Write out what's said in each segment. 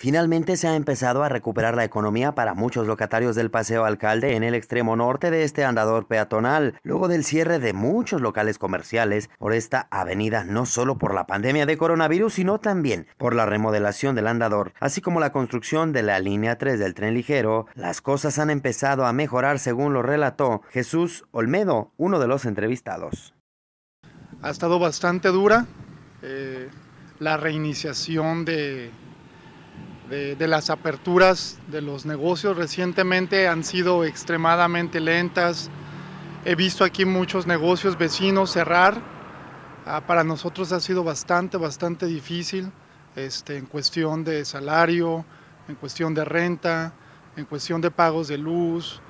Finalmente se ha empezado a recuperar la economía para muchos locatarios del Paseo Alcalde en el extremo norte de este andador peatonal, luego del cierre de muchos locales comerciales por esta avenida no solo por la pandemia de coronavirus, sino también por la remodelación del andador, así como la construcción de la línea 3 del tren ligero, las cosas han empezado a mejorar según lo relató Jesús Olmedo, uno de los entrevistados. Ha estado bastante dura eh, la reiniciación de de, las aperturas de los negocios recientemente han sido extremadamente lentas. He visto aquí muchos negocios vecinos cerrar. Ah, para nosotros ha sido bastante, bastante difícil este, en cuestión de salario, en cuestión de renta, en cuestión de pagos de luz.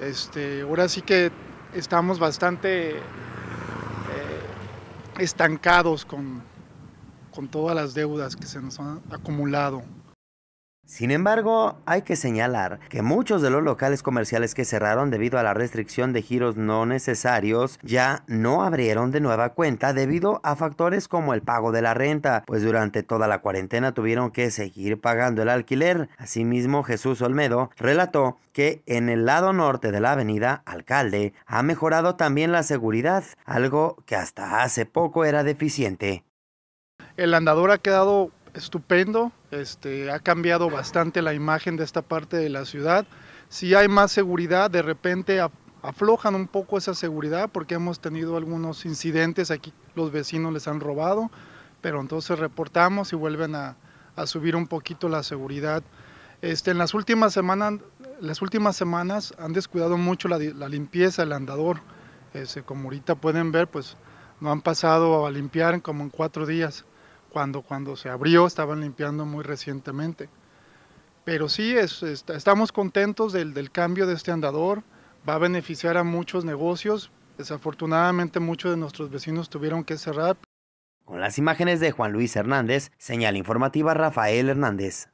Este, ahora sí que estamos bastante eh, estancados con todas las deudas que se nos han acumulado. Sin embargo, hay que señalar que muchos de los locales comerciales que cerraron debido a la restricción de giros no necesarios ya no abrieron de nueva cuenta debido a factores como el pago de la renta, pues durante toda la cuarentena tuvieron que seguir pagando el alquiler. Asimismo, Jesús Olmedo relató que en el lado norte de la avenida Alcalde ha mejorado también la seguridad, algo que hasta hace poco era deficiente. El andador ha quedado estupendo este, ha cambiado bastante la imagen de esta parte de la ciudad. Si hay más seguridad, de repente aflojan un poco esa seguridad porque hemos tenido algunos incidentes aquí, los vecinos les han robado, pero entonces reportamos y vuelven a, subir un poquito la seguridad. Este, en las últimas, semanas, las últimas semanas han descuidado mucho la, limpieza, el andador. Este, como ahorita pueden ver, pues no han pasado a limpiar como en cuatro días cuando, cuando se abrió, estaban limpiando muy recientemente. Pero sí, estamos contentos del, del, cambio de este andador, va a beneficiar a muchos negocios. Desafortunadamente muchos de nuestros vecinos tuvieron que cerrar. Con las imágenes de Juan Luis Hernández, señal informativa Rafael Hernández.